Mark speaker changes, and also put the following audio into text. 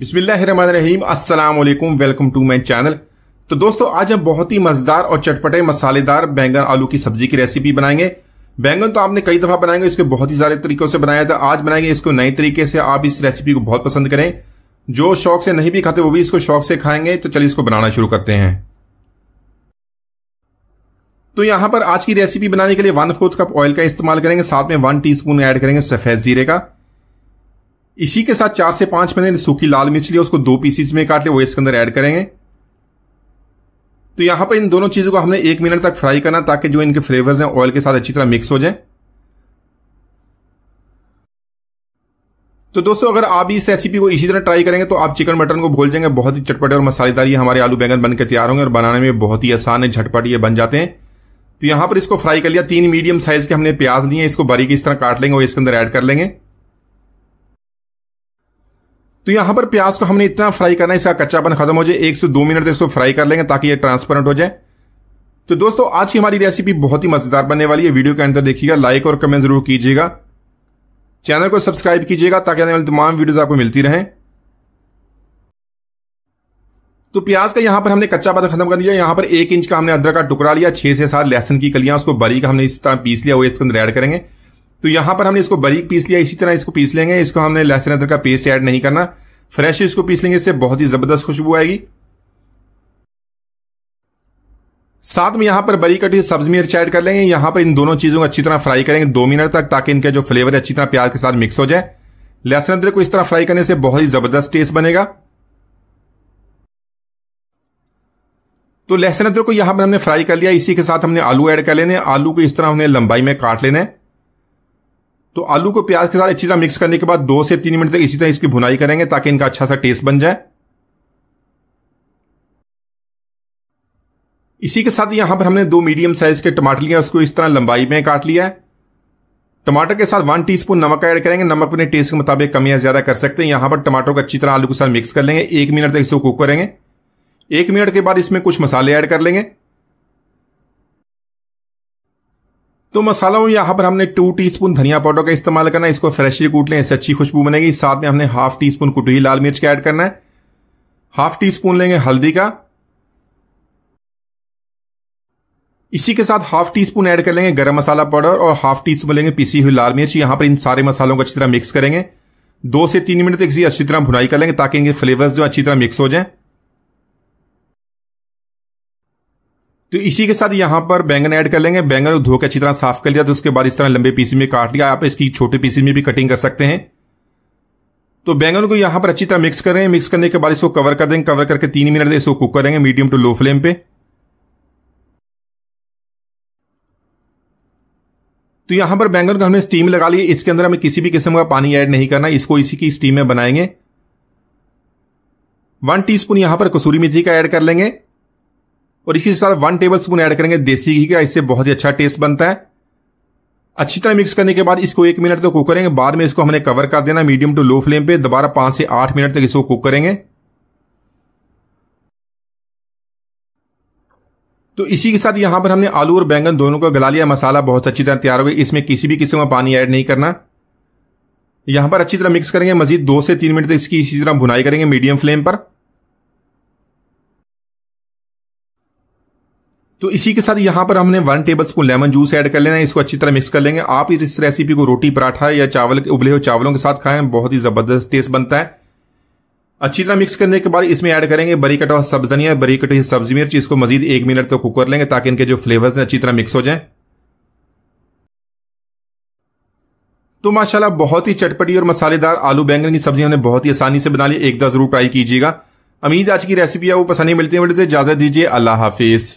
Speaker 1: अस्सलाम वालेकुम welcome to my channel तो दोस्तों आज हम बहुत ही मज़ेदार और चटपटे मसालेदार बैंगन आलू की सब्जी की रेसिपी बनाएंगे बैंगन तो आपने कई दफ़ा बनाएंगे इसके बहुत ही सारे तरीकों से बनाया था आज बनाएंगे इसको नए तरीके से आप इस रेसिपी को बहुत पसंद करें जो शौक से नहीं भी खाते वो भी इसको शौक से खाएंगे तो चलिए इसको बनाना शुरू करते हैं तो यहां पर आज की रेसिपी बनाने के लिए वन फोर्थ कप ऑयल का इस्तेमाल करेंगे साथ में वन टीस्पून ऐड करेंगे सफ़ेद जीरे का इसी के साथ चार से पांच मैंने सूखी लाल मिर्च लिया उसको दो पीसीज में काट लिया वो इसके अंदर ऐड करेंगे तो यहां पर इन दोनों चीजों को हमने एक मिनट तक फ्राई करना ताकि जो इनके फ्लेवर्स हैं ऑयल के साथ अच्छी तरह मिक्स हो जाए तो दोस्तों अगर आप इस रेसिपी को इसी तरह ट्राई करेंगे तो आप चिकन मटन को भूल जाएंगे बहुत ही चटपटे और मसालेदार ये हमारे आलू बैंगन बनकर तैयार होंगे और बनाने में बहुत ही आसान है झटपट ये बन जाते हैं तो यहां पर इसको फ्राई कर लिया तीन मीडियम साइज के हमने प्याज लिए इसको बारीक इस तरह काट लेंगे और इसके अंदर ऐड कर लेंगे तो यहां पर प्याज को हमने इतना फ्राई करना है इसका कच्चापन खत्म हो जाए एक से दो मिनट इसको फ्राई कर लेंगे ताकि ये ट्रांसपेरेंट हो जाए तो दोस्तों आज की हमारी रेसिपी बहुत ही मजेदार बनने वाली है वीडियो के अंदर देखिएगा लाइक और कमेंट जरूर कीजिएगा चैनल को सब्सक्राइब कीजिएगा ताकि आने वाली तमाम वीडियोस आपको मिलती रहें तो प्याज का यहां पर हमने कच्चा पत्ता खत्म कर लिया यहां पर एक इंच का हमने अदरक का टुकड़ा लिया छह से सात लहसन की कलियां उसको बारीक हमने इस तरह पीस लिया वो इसके अंदर ऐड करेंगे तो यहां पर हमने इसको बरीक पीस लिया इसी तरह इसको पीस लेंगे इसको हमने लहसुन अदरक का पेस्ट ऐड नहीं करना फ्रेश इसको पीस लेंगे इससे बहुत ही जबरदस्त खुशबू आएगी साथ में यहां पर बरी कटी सब्ज मिर्च ऐड कर लेंगे यहां पर इन दोनों चीजों को अच्छी तरह फ्राई करेंगे दो मिनट तक ताकि इनका जो फ्लेवर है अच्छी तरह प्याज के साथ मिक्स हो जाए लहसुन अदरक को इस तरह फ्राई करने से बहुत ही जबरदस्त टेस्ट बनेगा तो लहसुन अदरक को यहां पर हमने फ्राई कर लिया इसी के साथ हमने आलू ऐड कर लेने आलू को इस तरह हमने लंबाई में काट लेने तो आलू को प्याज के साथ अच्छी तरह मिक्स करने के बाद दो से तीन मिनट तक इसी तरह इसकी भुनाई करेंगे ताकि इनका अच्छा सा टेस्ट बन जाए इसी के साथ यहां पर हमने दो मीडियम साइज के टमाटर लिया उसको इस तरह लंबाई में काट लिया है टमाटर के साथ वन टीस्पून नमक ऐड करेंगे नमक अपने टेस्ट के मुताबिक कम या ज्यादा कर सकते हैं यहां पर टमाटर को अच्छी तरह आलू के साथ मिक्स कर लेंगे एक मिनट तक इसको कुक करेंगे एक मिनट के बाद इसमें कुछ मसाले ऐड कर लेंगे तो मसालों में यहाँ पर हमने टू टीस्पून धनिया पाउडर का इस्तेमाल करना है इसको फ्रेशली कूट लें इससे अच्छी खुशबू बनेगी साथ में हमने हाफ टी स्पून कुटुई लाल मिर्च का ऐड करना है हाफ टी स्पून लेंगे हल्दी का इसी के साथ हाफ टी स्पून ऐड कर लेंगे गरम मसाला पाउडर और हाफ टी स्पून लेंगे पीसी हुई लाल मिर्च यहाँ पर इन सारे मसालों को अच्छी तरह मिक्स करेंगे दो से तीन मिनट तक इसी अच्छी तरह भुनाई कर लेंगे ताकि इनके फ्लेवर्स जो अच्छी तरह मिक्स हो जाए तो इसी के साथ यहाँ पर बैंगन ऐड कर लेंगे बैंगन धो के अच्छी तरह साफ कर लिया तो उसके बाद इस तरह लंबे पीसी में काट लिया आप इसकी छोटे पीसी में भी कटिंग कर सकते हैं तो बैंगन को यहां पर अच्छी तरह मिक्स करें मिक्स करने के बाद इसको कवर कर देंगे कवर करके तीन मिनट इसको कुक करेंगे मीडियम टू लो फ्लेम पे तो यहां पर बैंगन को हमने स्टीम लगा ली इसके अंदर हमें किसी भी किस्म का पानी ऐड नहीं करना इसको इसी की स्टीम में बनाएंगे वन टीस्पून यहां पर कसूरी मेथी का ऐड कर लेंगे और इसी साथ वन टेबल स्पून ऐड करेंगे देसी घी का इससे बहुत ही अच्छा टेस्ट बनता है अच्छी तरह मिक्स करने के बाद इसको एक मिनट तक तो कुक करेंगे बाद में इसको हमने कवर कर देना मीडियम टू लो फ्लेम पे दोबारा पांच से आठ मिनट तक इसको कुक करेंगे तो इसी के साथ यहां पर हमने आलू और बैंगन दोनों को गला लिया मसाला बहुत अच्छी तरह तैयार हो गया इसमें किसी भी किस्म का पानी ऐड नहीं करना यहां पर अच्छी तरह मिक्स करेंगे मजीद दो से तीन मिनट तक इसकी इसी तरह भुनाई करेंगे मीडियम फ्लेम पर तो इसी के साथ यहां पर हमने one tablespoon lemon juice add कर लेना है इसको अच्छी तरह मिक्स कर लेंगे आप इस रेसिपी को रोटी पराठा या चावल के उबले हुए चावलों के साथ खाएं बहुत ही जबरदस्त टेस्ट बनता है अच्छी तरह मिक्स करने के बाद इसमें ऐड करेंगे बरी कटा हुआ सब्जनिया बरी कटी हुई सब्जी मिर्च इसको मजीद एक मिनट तक तो कुक कर लेंगे ताकि इनके जो फ्लेवर्स हैं अच्छी तरह मिक्स हो जाएं तो माशाल्लाह बहुत ही चटपटी और मसालेदार आलू बैंगन की सब्जी हमने बहुत ही आसानी से बना ली एक दस जरूर ट्राई कीजिएगा अमीद आज की रेसिपी आपको पसंद नहीं मिलती मिलते इजाजत दीजिए अल्लाह हाफिज़